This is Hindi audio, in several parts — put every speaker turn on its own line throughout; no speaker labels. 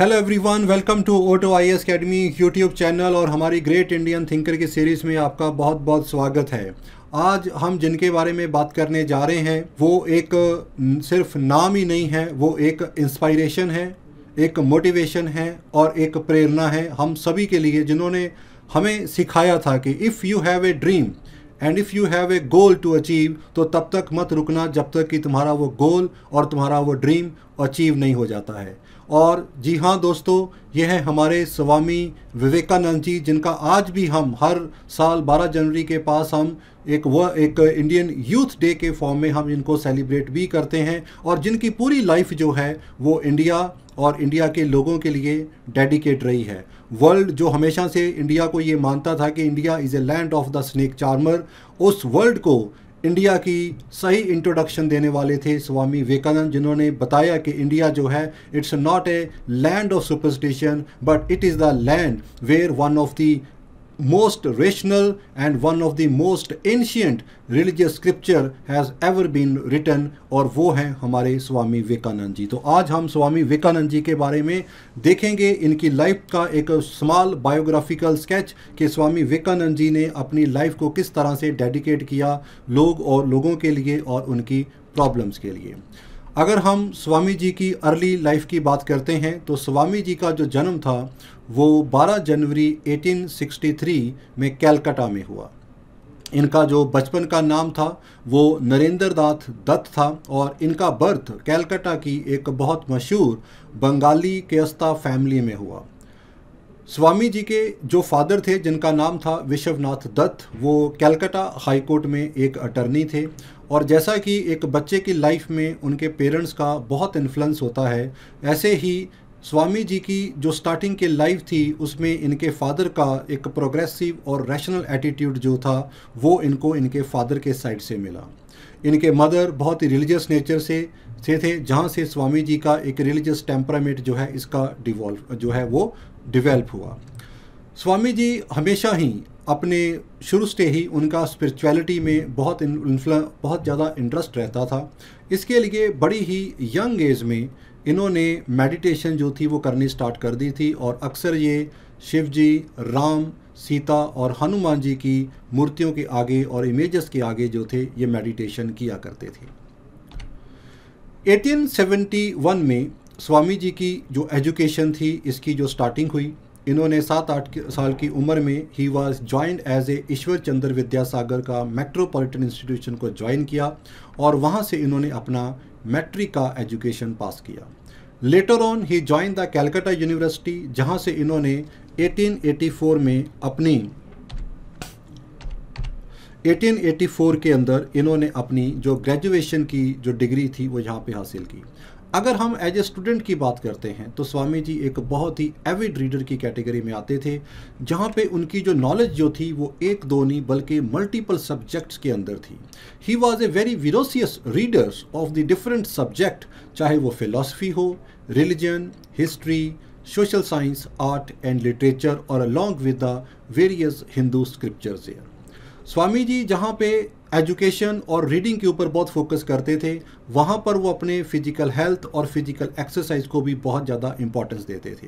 hello everyone welcome to Otto I S academy YouTube channel और हमारी ग्रेट इंडियन थिंकर की सीरीज़ में आपका बहुत बहुत स्वागत है आज हम जिनके बारे में बात करने जा रहे हैं वो एक सिर्फ नाम ही नहीं है वो एक इंस्पायरेशन है एक मोटिवेशन है और एक प्रेरणा है हम सभी के लिए जिन्होंने हमें सिखाया था कि if you have a dream and if you have a goal to achieve तो तब तक मत रुकना जब तक कि तुम्हारा वो गोल और तुम्हारा वो ड्रीम अचीव नहीं हो जाता है और जी हाँ दोस्तों ये है हमारे स्वामी विवेकानंद जी जिनका आज भी हम हर साल 12 जनवरी के पास हम एक वह एक इंडियन यूथ डे के फॉर्म में हम इनको सेलिब्रेट भी करते हैं और जिनकी पूरी लाइफ जो है वो इंडिया और इंडिया के लोगों के लिए डेडिकेट रही है वर्ल्ड जो हमेशा से इंडिया को ये मानता था कि India is a land of the snake charmer उस वर्ल्ड को इंडिया की सही इंट्रोडक्शन देने वाले थे स्वामी विवेकानंद जिन्होंने बताया कि इंडिया जो है it's not a land of superstition but it is the land where one of the most rational and one of the most ancient religious scripture has ever been written और वो हैं हमारे स्वामी विवेकानंद जी तो आज हम स्वामी विवेकानंद जी के बारे में देखेंगे इनकी लाइफ का एक स्मॉल बायोग्राफिकल स्केच कि स्वामी विवेकानंद जी ने अपनी लाइफ को किस तरह से डेडिकेट किया लोग और लोगों के लिए और उनकी प्रॉब्लम्स के लिए अगर हम स्वामी जी की अर्ली लाइफ की बात करते हैं तो स्वामी जी का जो जन्म था वो 12 जनवरी 1863 में कैलकाटा में हुआ इनका जो बचपन का नाम था वो नरेंद्र नाथ दत्त था और इनका बर्थ कैलकाटा की एक बहुत मशहूर बंगाली केस्ता फैमिली में हुआ स्वामी जी के जो फादर थे जिनका नाम था विश्वनाथ दत्त वो कैलकाटा हाई कोर्ट में एक अटर्नी थे और जैसा कि एक बच्चे की लाइफ में उनके पेरेंट्स का बहुत इन्फ्लुएंस होता है ऐसे ही स्वामी जी की जो स्टार्टिंग के लाइफ थी उसमें इनके फादर का एक प्रोग्रेसिव और रैशनल एटीट्यूड जो था वो इनको इनके फादर के साइड से मिला इनके मदर बहुत ही रिलीजियस नेचर से थे थे जहाँ से स्वामी जी का एक रिलीजियस टेम्परामेंट जो है इसका डिवॉल्व जो है वो डिवेल्प हुआ स्वामी जी हमेशा ही अपने शुरू से ही उनका स्पिरिचुअलिटी में बहुत इन्फ्लु बहुत ज़्यादा इंटरेस्ट रहता था इसके लिए बड़ी ही यंग एज में इन्होंने मेडिटेशन जो थी वो करनी स्टार्ट कर दी थी और अक्सर ये शिव जी राम सीता और हनुमान जी की मूर्तियों के आगे और इमेजेस के आगे जो थे ये मेडिटेशन किया करते थे 1871 में स्वामी जी की जो एजुकेशन थी इसकी जो स्टार्टिंग हुई इन्होंने सात आठ साल की उम्र में ही was joined as a Ishwar Chandra Vidyasagar का मेट्रोपॉलिटन इंस्टीट्यूशन को ज्वाइन किया और वहाँ से इन्होंने अपना मैट्रिक का एजुकेशन पास किया later on he joined the Calcutta university जहां से इन्होंने 1884 में अपनी 1884 के अंदर इन्होंने अपनी जो ग्रेजुएशन की जो डिग्री थी वो यहाँ पे हासिल की अगर हम एज ए स्टूडेंट की बात करते हैं तो स्वामी जी एक बहुत ही एविड रीडर की कैटेगरी में आते थे जहाँ पे उनकी जो नॉलेज जो थी वो एक दो नहीं बल्कि मल्टीपल सब्जेक्ट्स के अंदर थी he was a very voracious readers of the different subject चाहे वो फिलासफी हो religion history social science art and literature और along with the various Hindu scriptures Swami ji जहाँ पे एजुकेशन और रीडिंग के ऊपर बहुत फोकस करते थे वहाँ पर वो अपने फिजिकल हेल्थ और फिजिकल एक्सरसाइज को भी बहुत ज़्यादा इंपॉर्टेंस देते थे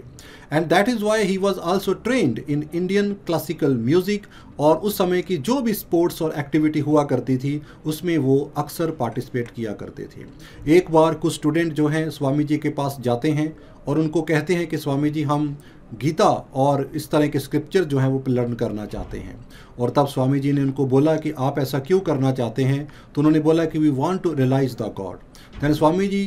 and that is why he was also trained in Indian classical music और उस समय की जो भी स्पोर्ट्स और एक्टिविटी हुआ करती थी उसमें वो अक्सर पार्टिसिपेट किया करते थे एक बार कुछ स्टूडेंट जो हैं स्वामी जी के पास जाते हैं और उनको कहते हैं कि स्वामी जी हम गीता और इस तरह के स्क्रिप्चर जो हैं वो लर्न करना चाहते हैं और तब स्वामी जी ने उनको बोला कि आप ऐसा क्यों करना चाहते हैं तो उन्होंने बोला कि we want to realise the God then Swami ji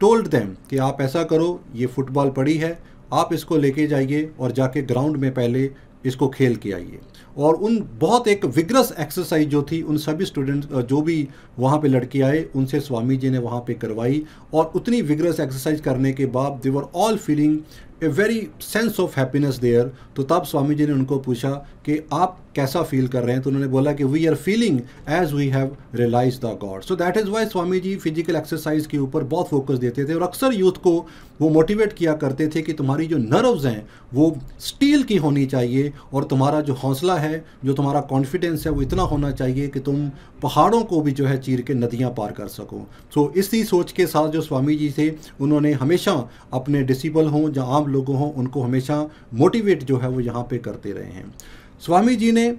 told them कि आप ऐसा करो ये फुटबॉल पड़ी है आप इसको लेके जाइए और जाके ग्राउंड में पहले इसको खेल के आइए और उन बहुत एक विग्रस एक्सरसाइज जो थी उन सभी स्टूडेंट्स जो भी वहाँ पे लड़के आए उनसे स्वामी जी ने वहाँ पे करवाई और उतनी विग्रस एक्सरसाइज करने के बाद they were all feeling a very sense of happiness there तो तब स्वामी जी ने उनको पूछा कि आप कैसा फील कर रहे हैं तो उन्होंने बोला कि we are feeling as we have realise the God so that is why Swami ji physical exercise के ऊपर बहुत फोकस देते थे और अक्सर यूथ को वो मोटिवेट किया करते थे कि तुम्हारी जो नर्व्स हैं वो स्टील की होनी चाहिए और तुम्हारा जो हौसला है जो तुम्हारा कॉन्फिडेंस है वो इतना होना चाहिए कि तुम पहाड़ों को भी जो है चीर के नदियाँ पार कर सको सो so, इसी सोच के साथ जो स्वामी जी थे उन्होंने हमेशा अपने डिसिबल हों या आम लोगों हों उनको हमेशा मोटिवेट जो है वो यहाँ पर करते रहे हैं स्वामी जी ने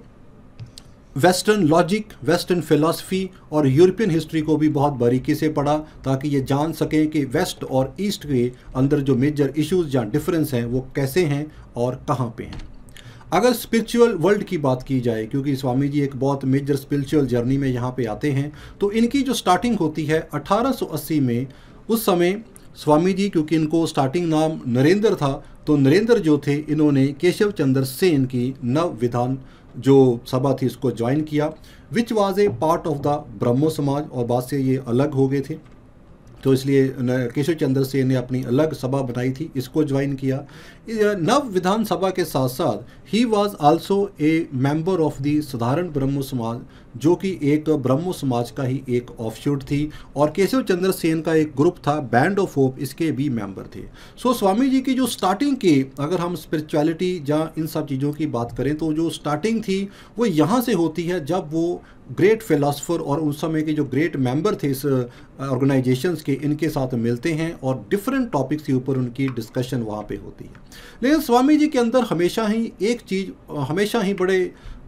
वेस्टर्न लॉजिक वेस्टर्न फिलासफी और यूरोपियन हिस्ट्री को भी बहुत बारीकी से पढ़ा ताकि ये जान सकें कि वेस्ट और ईस्ट के अंदर जो मेजर इश्यूज या डिफरेंस हैं वो कैसे हैं और कहाँ पे हैं अगर स्पिरिचुअल वर्ल्ड की बात की जाए क्योंकि स्वामी जी एक बहुत मेजर स्पिरिचुअल जर्नी में यहाँ पे आते हैं तो इनकी जो स्टार्टिंग होती है 1880 में उस समय स्वामी जी क्योंकि इनको स्टार्टिंग नाम नरेंद्र था तो नरेंद्र जो थे इन्होंने केशव चंद्र सेन की नव विधान जो सभा थी उसको ज्वाइन किया which was a part of the Brahmo Samaj और बाद से ये अलग हो गए थे तो इसलिए केशव चंद्र सेन ने अपनी अलग सभा बनाई थी इसको ज्वाइन किया नव विधानसभा के साथ साथ ही was also a member of the Sadharan Brahmo समाज जो कि एक ब्रह्म समाज का ही एक ऑफशूट थी और केशव चंद्र सेन का एक ग्रुप था बैंड ऑफ होप इसके भी मेंबर थे सो so, स्वामी जी की जो स्टार्टिंग के अगर हम स्पिरिचुअलिटी या इन सब चीज़ों की बात करें तो जो स्टार्टिंग थी वो यहाँ से होती है जब वो ग्रेट फिलासफ़र और उस समय के जो ग्रेट मेंबर थे इस ऑर्गेनाइजेशंस के इनके साथ मिलते हैं और डिफरेंट टॉपिक्स के ऊपर उनकी डिस्कशन वहाँ पे होती है लेकिन स्वामी जी के अंदर हमेशा ही एक चीज़ हमेशा ही बड़े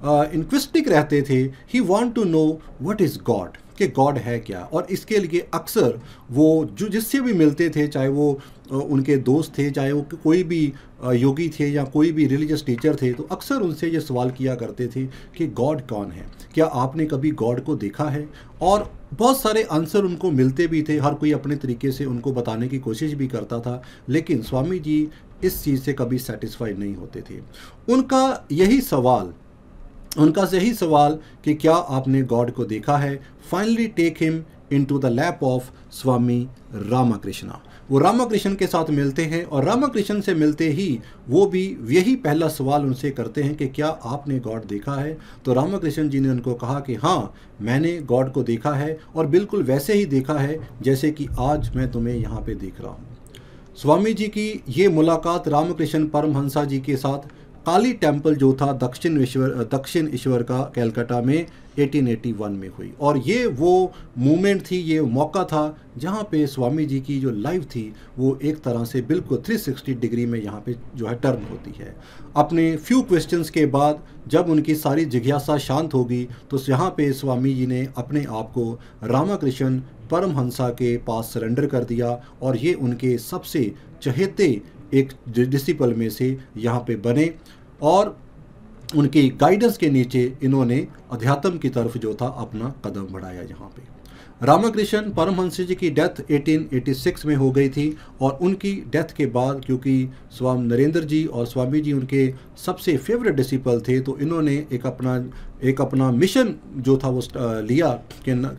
इंक्विस्टिक रहते थे he want to know what is God कि गॉड है क्या और इसके लिए अक्सर वो जो जिससे भी मिलते थे चाहे वो उनके दोस्त थे चाहे वो कोई भी योगी थे या कोई भी रिलीजियस टीचर थे तो अक्सर उनसे ये सवाल किया करते थे कि गॉड कौन है क्या आपने कभी गॉड को देखा है और बहुत सारे आंसर उनको मिलते भी थे हर कोई अपने तरीके से उनको बताने की कोशिश भी करता था लेकिन स्वामी जी इस चीज़ से कभी सेटिस्फाई नहीं होते थे उनका यही सवाल उनका यही सवाल कि क्या आपने गॉड को देखा है finally take him in to the lap of Swami Ramakrishna वो रामाकृष्ण के साथ मिलते हैं और रामाकृष्ण से मिलते ही वो भी यही पहला सवाल उनसे करते हैं कि क्या आपने गॉड देखा है तो रामाकृष्ण जी ने उनको कहा कि हाँ मैंने गॉड को देखा है और बिल्कुल वैसे ही देखा है जैसे कि आज मैं तुम्हें यहाँ पे देख रहा हूँ स्वामी जी की ये मुलाकात रामकृष्ण परमहंसा जी के साथ काली टेम्पल जो था दक्षिण ईश्वर दक्षिण ईश्वर का कैलकाटा में 1881 में हुई और ये वो मोमेंट थी ये मौका था जहाँ पे स्वामी जी की जो लाइफ थी वो एक तरह से बिल्कुल 360 डिग्री में यहाँ पे जो है टर्न होती है अपने फ्यू क्वेश्चंस के बाद जब उनकी सारी जिज्ञासा शांत होगी तो यहाँ पे स्वामी जी ने अपने आप को रामाकृष्ण परमहंसा के पास सरेंडर कर दिया और ये उनके सबसे चहेते एक डिसिपल में से यहाँ पे बने और उनकी गाइडेंस के नीचे इन्होंने अध्यात्म की तरफ जो था अपना कदम बढ़ाया यहाँ पे रामाकृष्ण परमहंस जी की डेथ 1886 में हो गई थी और उनकी डेथ के बाद क्योंकि स्वामी नरेंद्र जी और स्वामी जी उनके सबसे फेवरेट डिसिपल थे तो इन्होंने एक अपना एक अपना मिशन जो था वो लिया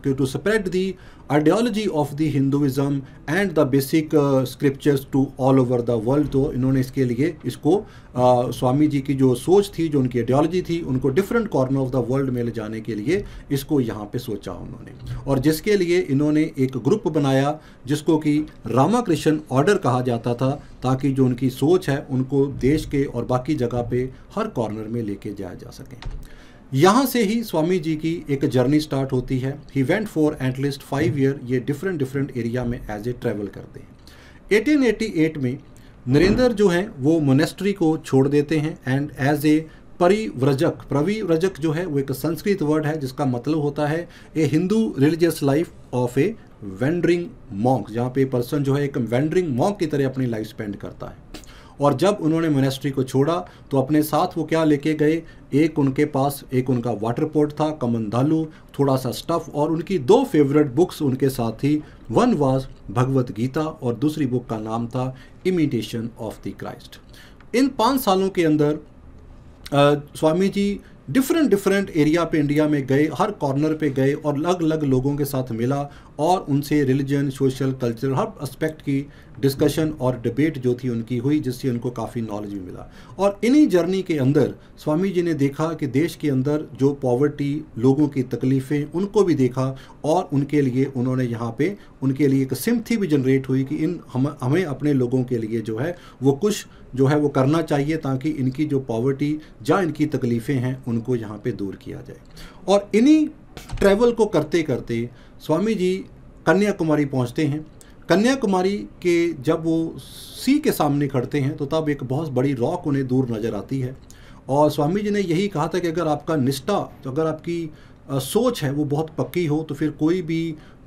to spread the ideology of the Hinduism and the basic scriptures to all over the world तो इन्होंने इसके लिए इसको uh, स्वामी जी की जो सोच थी जो उनकी आइडियोलॉजी थी उनको different corner of the world में ले जाने के लिए इसको यहाँ पे सोचा उन्होंने और जिसके लिए इन्होंने एक ग्रुप बनाया जिसको कि रामाकृष्ण ऑर्डर कहा जाता था ताकि जो उनकी सोच है उनको देश के और बाकी जगह पर हर कॉर्नर में लेके जाया जा सके यहाँ से ही स्वामी जी की एक जर्नी स्टार्ट होती है he went for at least five year ये डिफरेंट डिफरेंट एरिया में एज ए ट्रैवल करते हैं 1888 में नरेंद्र जो हैं वो मोनेस्ट्री को छोड़ देते हैं एंड एज ए परिव्रजक प्रविव्रजक जो है वो एक संस्कृत वर्ड है जिसका मतलब होता है a Hindu religious life of a wandering monk जहाँ पे पर्सन जो है एक वेंडरिंग मॉन्क की तरह अपनी लाइफ स्पेंड करता है और जब उन्होंने मिनिस्ट्री को छोड़ा तो अपने साथ वो क्या लेके गए एक उनके पास एक उनका वाटर पोर्ट था कमन धालू थोड़ा सा स्टफ और उनकी दो फेवरेट बुक्स उनके साथ थी वन वाज भगवत गीता और दूसरी बुक का नाम था इमिटेशन ऑफ द क्राइस्ट इन पाँच सालों के अंदर आ, Swami ji different different area पे इंडिया में गए हर कॉर्नर पे गए और अलग अलग लोगों के साथ मिला और उनसे रिलीजन सोशल कल्चर हर एस्पेक्ट की डिस्कशन और डिबेट जो थी उनकी हुई जिससे उनको काफ़ी नॉलेज भी मिला और इन्हीं जर्नी के अंदर स्वामी जी ने देखा कि देश के अंदर जो पॉवर्टी लोगों की तकलीफ़ें उनको भी देखा और उनके लिए उन्होंने यहाँ पे उनके लिए एक सिमथी भी जनरेट हुई कि इन हम हमें अपने लोगों के लिए जो है वो कुछ जो है वो करना चाहिए ताकि इनकी जो पॉवर्टी या इनकी तकलीफ़ें हैं उनको यहाँ पे दूर किया जाए और इन्हीं ट्रैवल को करते करते स्वामी जी कन्याकुमारी पहुँचते हैं कन्याकुमारी के जब वो सी के सामने खड़ते हैं तो तब एक बहुत बड़ी रॉक उन्हें दूर नज़र आती है और स्वामी जी ने यही कहा था कि अगर आपका निष्ठा तो अगर आपकी सोच है वो बहुत पक्की हो तो फिर कोई भी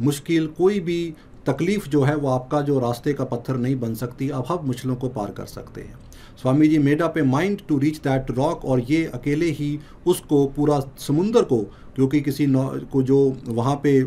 मुश्किल कोई भी तकलीफ़ जो है वो आपका जो रास्ते का पत्थर नहीं बन सकती आप हम मुश्किलों को पार कर सकते हैं Swami ji made up a mind to reach that rock और ये अकेले ही उसको पूरा समुंदर को क्योंकि किसी को जो वहाँ पे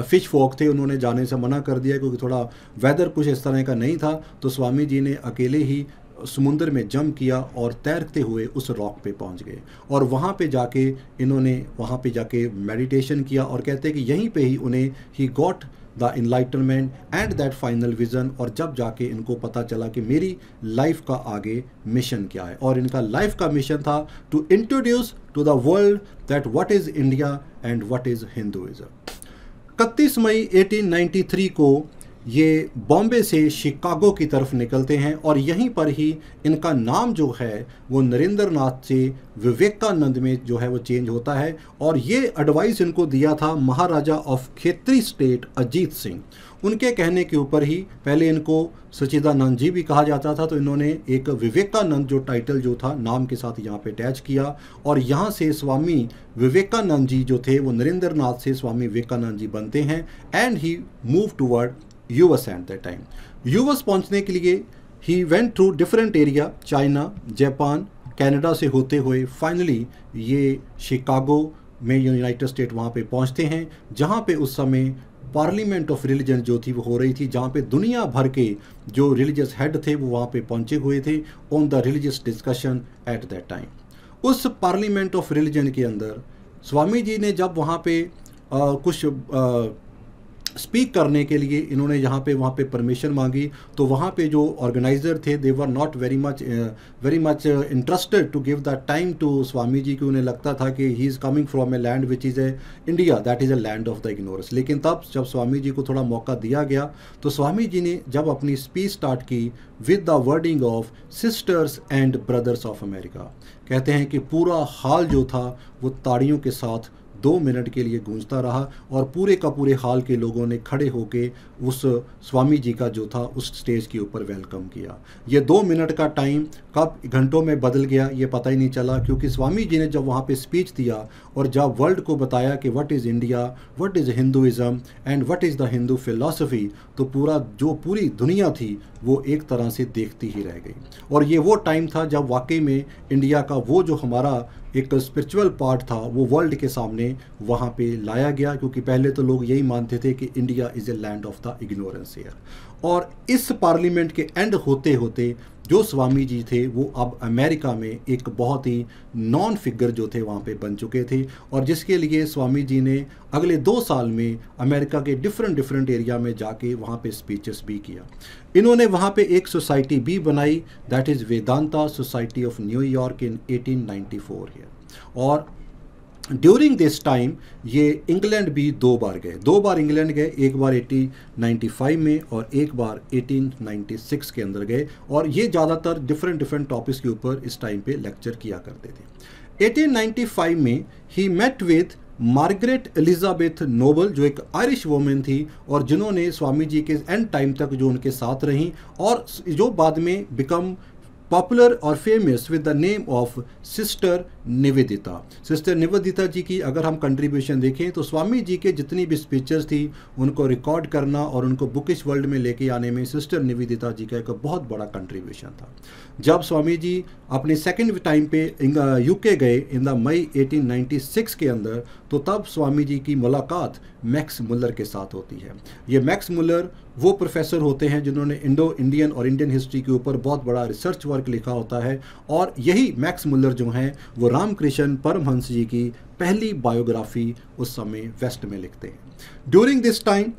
फिश फॉक थे उन्होंने जाने से मना कर दिया क्योंकि थोड़ा वेदर कुछ इस तरह का नहीं था तो स्वामी जी ने अकेले ही समुंदर में जम किया और तैरते हुए उस रॉक पे पहुंच गए और वहाँ पे जाके इन्होंने वहाँ पे जाके मेडिटेशन किया और कहते हैं कि यहीं पे ही उन्हें he got the enlightenment and that final vision और जब जाके इनको पता चला कि मेरी लाइफ का आगे मिशन क्या है और इनका लाइफ का मिशन था to introduce to the world that what is India and what is Hinduism इकतीस मई 1893 को ये बॉम्बे से शिकागो की तरफ निकलते हैं और यहीं पर ही इनका नाम जो है वो नरेंद्र नाथ से विवेकानंद में जो है वो चेंज होता है और ये एडवाइस इनको दिया था महाराजा ऑफ खेत्री स्टेट अजीत सिंह उनके कहने के ऊपर ही पहले इनको सचिदानंद जी भी कहा जाता था तो इन्होंने एक विवेकानंद जो टाइटल जो था नाम के साथ यहाँ पे अटैच किया और यहाँ से स्वामी विवेकानंद जी जो थे वो नरेंद्र नाथ से स्वामी विवेकानंद जी बनते हैं and he move toward US at the time US पहुंचने के लिए he went through different area China Japan Canada से होते हुए फाइनली ये शिकागो में यूनाइटेड स्टेट वहाँ पे पहुँचते हैं जहाँ पे उस समय पार्लियामेंट ऑफ रिलीजन जो थी वो हो रही थी जहाँ पे दुनिया भर के जो रिलीजियस हेड थे वो वहाँ पे पहुँचे हुए थे on the religious discussion at that time उस पार्लियामेंट ऑफ रिलीजन के अंदर स्वामी जी ने जब वहाँ पे आ, कुछ आ, स्पीक करने के लिए इन्होंने यहाँ पे वहाँ पे परमिशन मांगी तो वहाँ पे जो ऑर्गेनाइज़र थे they were not very much very much interested to give the time to Swami ji की उन्हें लगता था कि he is coming from a land which is a India that is a land of the ignorance लेकिन तब जब स्वामी जी को थोड़ा मौका दिया गया तो स्वामी जी ने जब अपनी स्पीच स्टार्ट की with the wording of sisters and brothers of America कहते हैं कि पूरा हाल जो था वो ताड़ियों के साथ दो मिनट के लिए गूंजता रहा और पूरे का पूरे हाल के लोगों ने खड़े होकर उस स्वामी जी का जो था उस स्टेज के ऊपर वेलकम किया ये दो मिनट का टाइम कब घंटों में बदल गया ये पता ही नहीं चला क्योंकि स्वामी जी ने जब वहाँ पे स्पीच दिया और जब वर्ल्ड को बताया कि what is India what is Hinduism and what is the Hindu philosophy तो पूरा जो पूरी दुनिया थी वो एक तरह से देखती ही रह गई और ये वो टाइम था जब वाकई में इंडिया का वो जो हमारा एक स्पिरिचुअल पार्ट था वो वर्ल्ड के सामने वहाँ पे लाया गया क्योंकि पहले तो लोग यही मानते थे कि India is a land of the ignorance air और इस पार्लियामेंट के एंड होते होते जो स्वामी जी थे वो अब अमेरिका में एक बहुत ही नॉन फिगर जो थे वहाँ पे बन चुके थे और जिसके लिए स्वामी जी ने अगले दो साल में अमेरिका के डिफरेंट डिफरेंट एरिया में जाके वहाँ पे स्पीचेस भी किया इन्होंने वहाँ पे एक सोसाइटी भी बनाई that is Vedanta society of New York in eighteen है और ड्यूरिंग दिस टाइम ये इंग्लैंड भी दो बार गए दो बार इंग्लैंड गए एक बार 1895 में और एक बार 1896 के अंदर गए और ये ज़्यादातर डिफरेंट डिफरेंट टॉपिक्स के ऊपर इस टाइम पे लेक्चर किया करते थे 1895 में he met with Margaret Elizabeth Noble जो एक आयरिश वोमेन थी और जिन्होंने स्वामी जी के एंड टाइम तक जो उनके साथ रहीं और जो बाद में बिकम पॉपुलर और famous with the name of sister Nivedita sister Nivedita ji की अगर हम कंट्रीब्यूशन देखें तो स्वामी जी के जितनी भी स्पीचेस थी उनको रिकॉर्ड करना और उनको बुकिश वर्ल्ड में लेके आने में सिस्टर निवेदिता जी का एक बहुत बड़ा कंट्रीब्यूशन था जब स्वामी जी अपने सेकेंड टाइम पे यूके uh, गए इन द मई 1896 के अंदर तो तब स्वामी जी की मुलाकात मैक्स मुलर के साथ होती है ये मैक्स मुलर वो प्रोफेसर होते हैं जिन्होंने इंडो इंडियन और इंडियन हिस्ट्री के ऊपर बहुत बड़ा रिसर्च वर्क लिखा होता है और यही मैक्स मुलर जो हैं वो रामकृष्ण परमहंस जी की पहली बायोग्राफी उस समय वेस्ट में लिखते हैं ड्यूरिंग दिस टाइम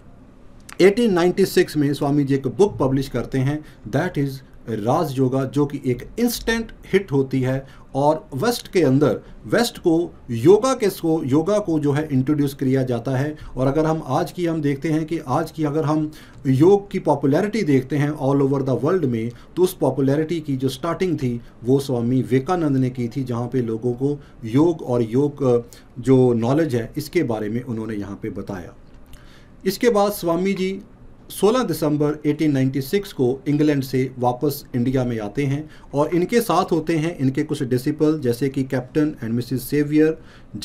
1896 में स्वामी जी एक बुक पब्लिश करते हैं दैट इज़ राज योगा जो कि एक इंस्टेंट हिट होती है और वेस्ट के अंदर वेस्ट को योगा के को योगा को जो है इंट्रोड्यूस किया जाता है और अगर हम आज की हम देखते हैं कि आज की अगर हम योग की पॉपुलैरिटी देखते हैं ऑल ओवर द वर्ल्ड में तो उस पॉपुलैरिटी की जो स्टार्टिंग थी वो स्वामी विवेकानंद ने की थी जहाँ पे लोगों को योग और योग जो नॉलेज है इसके बारे में उन्होंने यहाँ पर बताया इसके बाद स्वामी जी 16 दिसंबर 1896 को इंग्लैंड से वापस इंडिया में आते हैं और इनके साथ होते हैं इनके कुछ डिसिपल जैसे कि captain and Mrs Sevier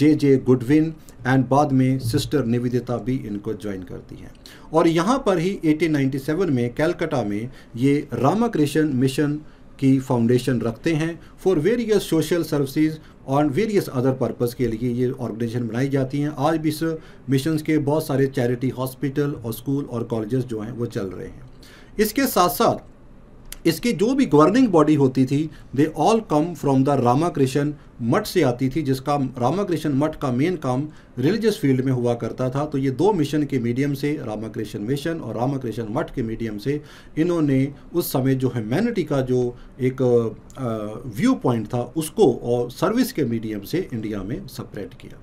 J J Goodwin and बाद में सिस्टर निविदिता भी इनको ज्वाइन करती हैं और यहाँ पर ही 1897 में कैलकाटा में ये रामाकृष्ण मिशन की फाउंडेशन रखते हैं for various social services on various other purpose के लिए ये ऑर्गेनाइजेशन बनाई जाती हैं आज भी इस मिशन के बहुत सारे चैरिटी हॉस्पिटल और स्कूल और कॉलेज जो हैं वो चल रहे हैं इसके साथ साथ इसकी जो भी गवर्निंग बॉडी होती थी they all come from the Ramakrishna Math से आती थी जिसका रामाकृष्ण मठ का मेन काम रिलीजियस फील्ड में हुआ करता था तो ये दो मिशन के मीडियम से रामाकृष्ण मिशन और रामाकृष्ण मठ के मीडियम से इन्होंने उस समय जो ह्यूमैनिटी का जो एक व्यू पॉइंट था उसको और सर्विस के मीडियम से इंडिया में सपरेट किया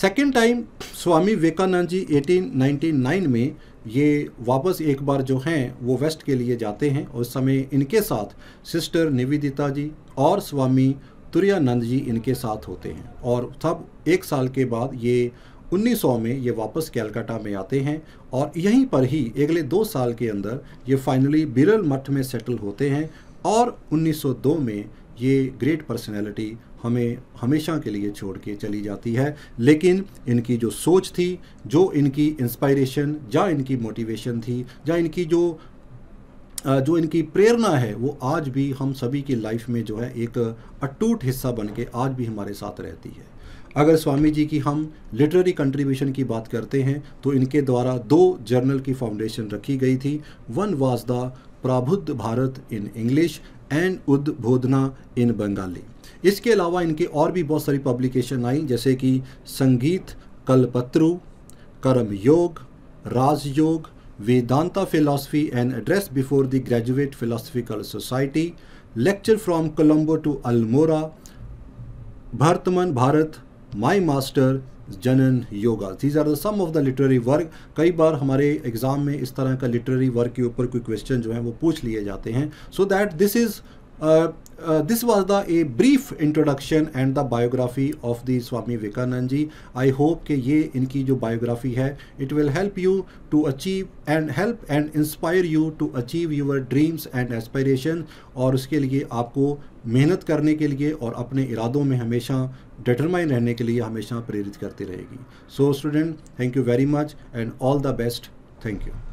सेकेंड टाइम स्वामी विवेकानंद जी 1899 में ये वापस एक बार जो हैं वो वेस्ट के लिए जाते हैं उस समय इनके साथ सिस्टर निवेदिता जी और स्वामी तुरानंद जी इनके साथ होते हैं और सब एक साल के बाद ये 1900 में ये वापस कैलकाटा में आते हैं और यहीं पर ही अगले दो साल के अंदर ये फाइनली बिरल मठ में सेटल होते हैं और 1902 में ये ग्रेट पर्सनैलिटी हमें हमेशा के लिए छोड़ के चली जाती है लेकिन इनकी जो सोच थी जो इनकी इंस्पायरेशन या इनकी मोटिवेशन थी या इनकी जो जो इनकी प्रेरणा है वो आज भी हम सभी की लाइफ में जो है एक अटूट हिस्सा बन के आज भी हमारे साथ रहती है अगर स्वामी जी की हम लिटरेरी कंट्रीब्यूशन की बात करते हैं तो इनके द्वारा दो जर्नल की फाउंडेशन रखी गई थी one was the Prabuddha Bharata in English and Udbodhan in Bengali इसके अलावा इनकी और भी बहुत सारी पब्लिकेशन आई जैसे कि संगीत Kalpataru Karma Yoga Rajayoga Vedanta philosophy and address before the graduate philosophical society lecture from Colombo to Almora Bartaman Bharat my master Jnana Yoga these are some of the literary work कई बार हमारे एग्ज़ाम में इस तरह का लिटरेरी वर्क के ऊपर कोई क्वेश्चन जो है वो पूछ लिए जाते हैं so that this is Uh, this was the a brief introduction and the biography of the Swami Vivekananda ji I hope कि ये इनकी जो बायोग्राफी है it will help you to achieve and help and inspire you to achieve your dreams and aspiration और उसके लिए आपको मेहनत करने के लिए और अपने इरादों में हमेशा डिटरमाइन रहने के लिए हमेशा प्रेरित करती रहेगी so student thank you very much and all the best thank you